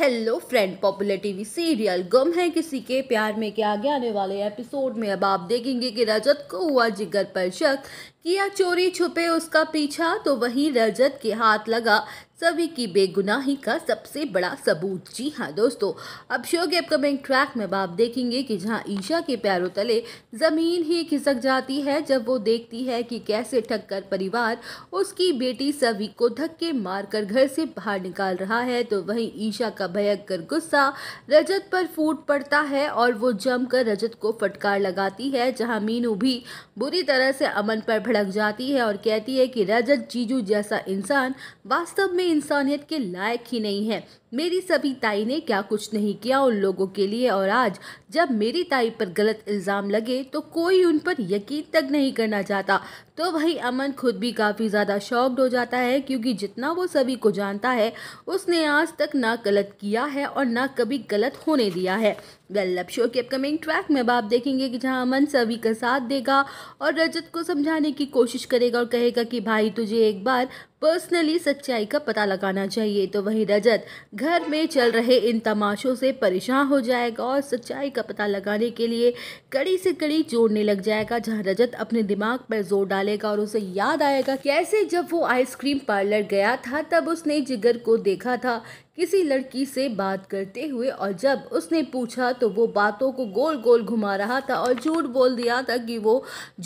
hello friend popular TV serial गम है किसी के प्यार में के आगे आने वाले एपिसोड में अब आप देखेंगे कि रजत को हुआ जिगर पर शक किया चोरी छुपे उसका पीछा तो वहीं रजत के हाथ लगा सभी की बेगुनाही का सबसे बड़ा सबूत जी हाँ दोस्तों अब शो के अपकमिंग ट्रैक में आप देखेंगे कि जहाँ ईशा के पैरों तले ज़मीन ही खिसक जाती है जब वो देखती है कि कैसे ठक्कर परिवार उसकी बेटी सभी को धक्के मारकर घर से बाहर निकाल रहा है तो वहीं ईशा का भयंकर गुस्सा रजत पर फूट पड़ता है और वो जमकर रजत को फटकार लगाती है जहाँ मीनू भी बुरी तरह से अमन पर भड़क जाती है और कहती है कि रजत जीजू जैसा इंसान वास्तव में इंसानियत के लायक ही नहीं है मेरी सभी ताई ने क्या कुछ नहीं किया उन लोगों के लिए और आज जब मेरी ताई पर गलत इल्ज़ाम लगे तो कोई उन पर यकीन तक नहीं करना चाहता तो वही अमन खुद भी काफ़ी ज़्यादा शॉक्ड हो जाता है क्योंकि जितना वो सभी को जानता है उसने आज तक ना गलत किया है और ना कभी गलत होने दिया है लव शो के अपकमिंग ट्रैक में अब आप देखेंगे कि जहां अमन सभी का साथ देगा और रजत को समझाने की कोशिश करेगा और कहेगा कि भाई तुझे एक बार पर्सनली सच्चाई का पता लगाना चाहिए तो वहीं रजत घर में चल रहे इन तमाशों से परेशान हो जाएगा और सच्चाई का पता लगाने के लिए कड़ी से कड़ी जोड़ने लग जाएगा जहां रजत अपने दिमाग पर जोर डालेगा और उसे याद आएगा कैसे जब वो आइसक्रीम पार्लर गया था तब उसने जिगर को देखा था किसी लड़की से बात करते हुए और जब उसने पूछा तो वो बातों को गोल गोल घुमा रहा था और झूठ बोल दिया था कि वो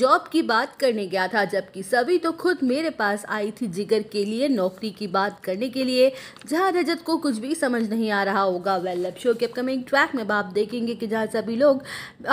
जॉब की बात करने गया था जबकि सभी तो खुद मेरे पास आई थी जिगर के लिए नौकरी की बात करने के लिए जहां रजत को कुछ भी समझ नहीं आ रहा होगा वेल लब शो के अपकमिंग ट्रैक में आप देखेंगे कि जहाँ जहाँ सभी लोग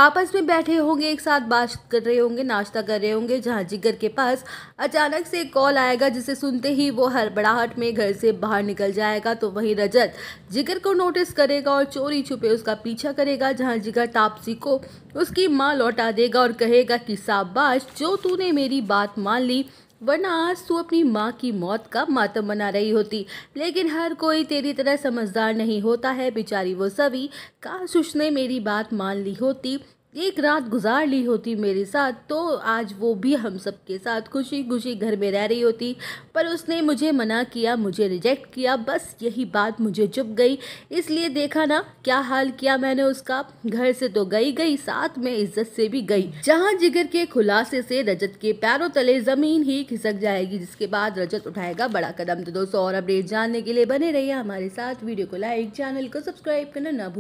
आपस में बैठे होंगे एक साथ बात कर रहे होंगे नाश्ता कर रहे होंगे जहाँ जिगर के पास अचानक से एक कॉल आएगा जिसे सुनते ही वो हड़बड़ाहट में घर से बाहर निकल जाएगा तो वहीं रजत जिगर को नोटिस करेगा और चोरी छुपे उसका पीछा करेगा जहाँ जिगर तापसी को उसकी माँ लौटा देगा और कहेगा कि साबाश जो तूने मेरी बात मान ली वरना आज तू अपनी माँ की मौत का मातम मना रही होती लेकिन हर कोई तेरी तरह समझदार नहीं होता है बेचारी वो सभी काश उसने मेरी बात मान ली होती एक रात गुजार ली होती मेरे साथ तो आज वो भी हम सब के साथ खुशी खुशी घर में रह रही होती पर उसने मुझे मना किया मुझे रिजेक्ट किया बस यही बात मुझे चुप गई इसलिए देखा ना क्या हाल किया मैंने उसका घर से तो गई गई साथ में इज्जत से भी गई जहाँ जिगर के खुलासे से रजत के पैरों तले जमीन ही खिसक जाएगी जिसके बाद रजत उठाएगा बड़ा कदम तो दोस्तों और अपडेट जानने के लिए बने रहिए हमारे साथ वीडियो को लाइक चैनल को सब्सक्राइब करना ना भूल